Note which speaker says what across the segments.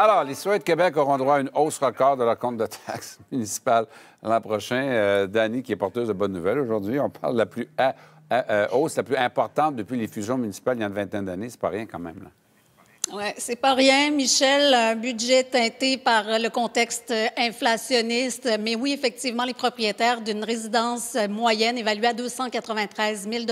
Speaker 1: Alors, les citoyens de Québec auront droit à une hausse record de leur compte de taxes municipales l'an prochain. Euh, Dani, qui est porteuse de bonnes nouvelles aujourd'hui, on parle de la plus euh, euh, hausse la plus importante depuis les fusions municipales il y a une vingtaine d'années. C'est pas rien quand même. Là.
Speaker 2: Ouais, c'est pas rien, Michel. Un budget teinté par euh, le contexte euh, inflationniste. Mais oui, effectivement, les propriétaires d'une résidence euh, moyenne évaluée à 293 000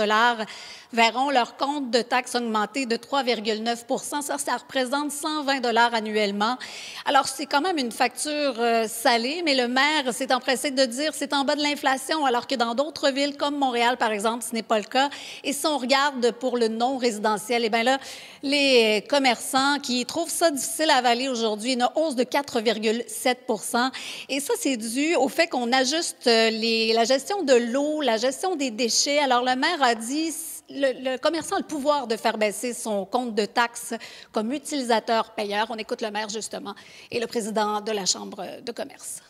Speaker 2: verront leur compte de taxes augmenter de 3,9 Ça, ça représente 120 dollars annuellement. Alors, c'est quand même une facture salée, mais le maire s'est empressé de dire c'est en bas de l'inflation, alors que dans d'autres villes comme Montréal, par exemple, ce n'est pas le cas. Et si on regarde pour le non résidentiel, eh bien là, les commerçants qui trouvent ça difficile à avaler aujourd'hui. Une hausse de 4,7 Et ça, c'est dû au fait qu'on ajuste euh, les, la gestion de l'eau, la gestion des déchets. Alors, le maire a dit le, le, commerçant a le pouvoir de faire baisser son compte de taxes comme utilisateur-payeur. On écoute le maire, justement, et le président de la Chambre de commerce.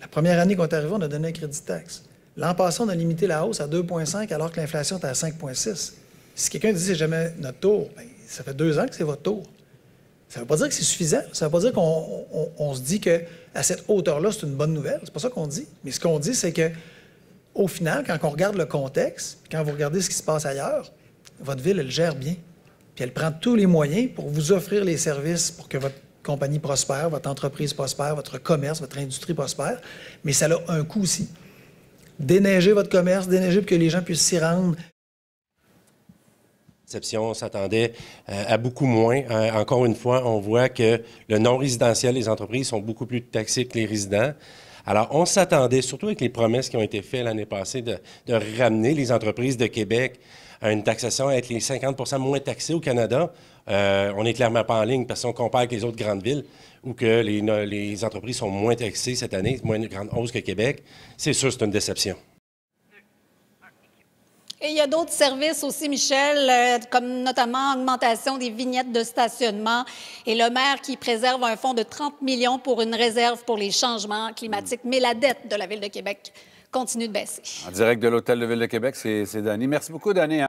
Speaker 3: La première année qu'on est arrivé, on a donné un crédit taxe. L'an passé, on a limité la hausse à 2,5 alors que l'inflation était à 5,6. Si quelqu'un dit c'est jamais notre tour, bien, ça fait deux ans que c'est votre tour. Ça ne veut pas dire que c'est suffisant. Ça ne veut pas dire qu'on se dit qu'à cette hauteur-là, c'est une bonne nouvelle. C'est pas ça qu'on dit. Mais ce qu'on dit, c'est que au final, quand on regarde le contexte, quand vous regardez ce qui se passe ailleurs, votre ville, elle gère bien. Puis elle prend tous les moyens pour vous offrir les services pour que votre compagnie prospère, votre entreprise prospère, votre commerce, votre industrie prospère. Mais ça a un coût aussi. Déneiger votre commerce, déneiger pour que les gens puissent s'y rendre
Speaker 1: on s'attendait euh, à beaucoup moins. Euh, encore une fois, on voit que le non-résidentiel, les entreprises sont beaucoup plus taxées que les résidents. Alors, on s'attendait, surtout avec les promesses qui ont été faites l'année passée, de, ramener les entreprises de Québec à une taxation, à être les 50 moins taxées au Canada. Euh, on n'est clairement pas en ligne parce qu'on compare avec les autres grandes villes ou que les, entreprises sont moins taxées cette année, moins de grande hausse que Québec. C'est sûr, c'est une déception
Speaker 2: il y a d'autres services aussi, Michel, euh, comme notamment augmentation des vignettes de stationnement et le maire qui préserve un fonds de 30 millions pour une réserve pour les changements climatiques. Mm. Mais la dette de la Ville de Québec continue de baisser.
Speaker 1: En direct de l'Hôtel de Ville de Québec, c'est Dani. Merci beaucoup, Danny. Hein.